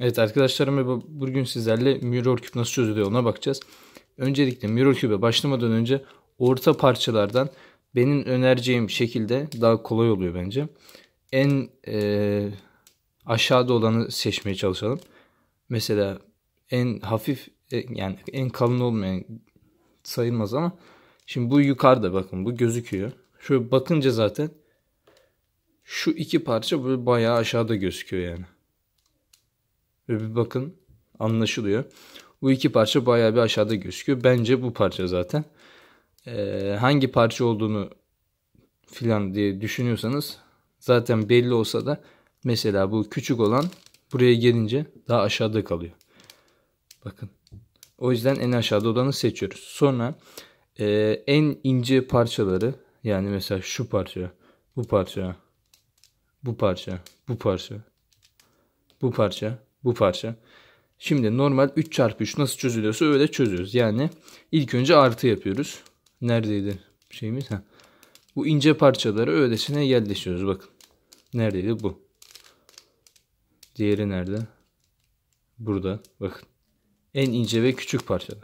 Evet arkadaşlarım ve bugün sizlerle Mirror Cube nasıl çözülüyor ona bakacağız. Öncelikle Mirror Cube'e başlamadan önce orta parçalardan benim önereceğim şekilde daha kolay oluyor bence. En e, aşağıda olanı seçmeye çalışalım. Mesela en hafif e, yani en kalın olmayan sayılmaz ama şimdi bu yukarıda bakın bu gözüküyor. Şöyle bakınca zaten şu iki parça böyle bayağı aşağıda gözüküyor yani. Ve bir bakın anlaşılıyor. Bu iki parça bayağı bir aşağıda gözüküyor. Bence bu parça zaten. Ee, hangi parça olduğunu filan diye düşünüyorsanız zaten belli olsa da mesela bu küçük olan buraya gelince daha aşağıda kalıyor. Bakın. O yüzden en aşağıda olanı seçiyoruz. Sonra e, en ince parçaları yani mesela şu parça, bu parça, bu parça, bu parça, bu parça, bu parça. Şimdi normal 3 çarpı 3 nasıl çözülüyorsa öyle çözüyoruz. Yani ilk önce artı yapıyoruz. Neredeydi şeyimiz? Ha. Bu ince parçaları öylesine yerleştiriyoruz. Bakın. Neredeydi bu? Diğeri nerede? Burada. Bakın. En ince ve küçük parçalar.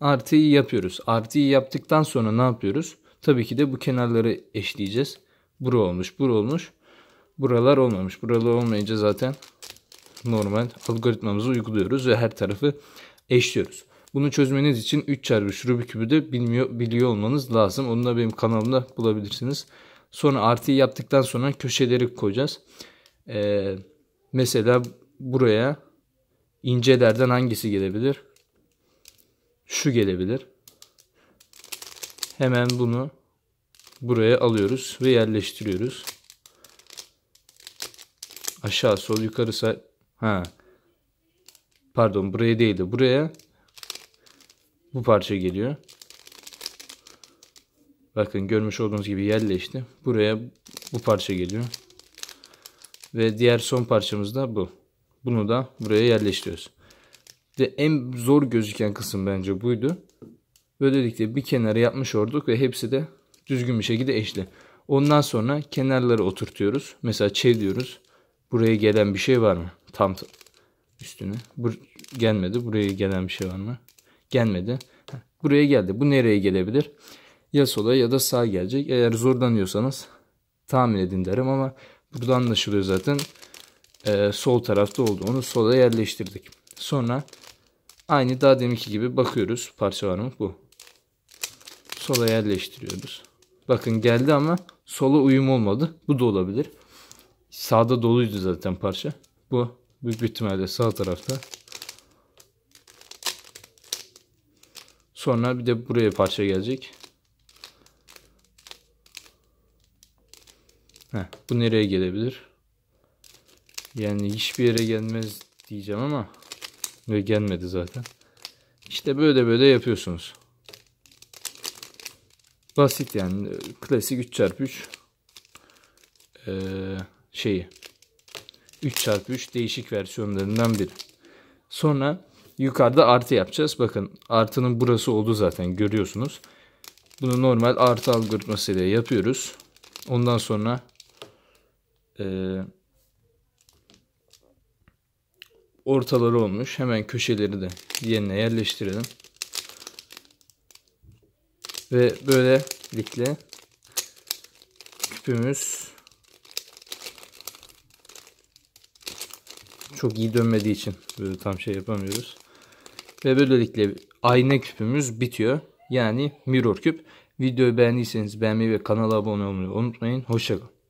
Artıyı yapıyoruz. Artıyı yaptıktan sonra ne yapıyoruz? Tabii ki de bu kenarları eşleyeceğiz. Bura olmuş, bura olmuş. Buralar olmamış. Buralar olmayınca zaten normal algoritmamızı uyguluyoruz ve her tarafı eşliyoruz. Bunu çözmeniz için 3 çarpı şu kübü de bilmiyor, biliyor olmanız lazım. Onu da benim kanalımda bulabilirsiniz. Sonra artıyı yaptıktan sonra köşeleri koyacağız. Ee, mesela buraya incelerden hangisi gelebilir? Şu gelebilir. Hemen bunu buraya alıyoruz ve yerleştiriyoruz. Aşağı sol yukarı sağ Ha. Pardon buraya değil de buraya bu parça geliyor. Bakın görmüş olduğunuz gibi yerleşti. Buraya bu parça geliyor. Ve diğer son parçamız da bu. Bunu da buraya yerleştiriyoruz. Ve en zor gözüken kısım bence buydu. Böylelikle bir kenarı yapmış olduk ve hepsi de düzgün bir şekilde eşli. Ondan sonra kenarları oturtuyoruz. Mesela çeviriyoruz. Buraya gelen bir şey var mı? Tam üstüne. Bu gelmedi. Buraya gelen bir şey var mı? Gelmedi. Buraya geldi. Bu nereye gelebilir? Ya sola ya da sağ gelecek. Eğer zorlanıyorsanız tahmin edin derim ama buradan anlaşılıyor zaten. Ee, sol tarafta oldu. Onu sola yerleştirdik. Sonra aynı daha deminki gibi bakıyoruz. Parça var mı? Bu. Sola yerleştiriyoruz. Bakın geldi ama sola uyum olmadı. Bu da olabilir. Sağda doluydu zaten parça. Bu Büyük bir ihtimalle sağ tarafta. Sonra bir de buraya parça gelecek. Heh, bu nereye gelebilir? Yani hiçbir yere gelmez diyeceğim ama ve gelmedi zaten. İşte böyle böyle yapıyorsunuz. Basit yani klasik 3x3 ee, şeyi 3x3 değişik versiyonlarından biri. Sonra yukarıda artı yapacağız. Bakın artının burası oldu zaten görüyorsunuz. Bunu normal artı algoritmasıyla yapıyoruz. Ondan sonra e, ortaları olmuş. Hemen köşeleri de yerine yerleştirelim. Ve böylelikle küpümüz çok iyi dönmediği için böyle tam şey yapamıyoruz. Ve böylelikle ayna küpümüz bitiyor. Yani mirror küp. Videoyu beğendiyseniz beğenmeyi ve kanala abone olmayı unutmayın. Hoşçakalın.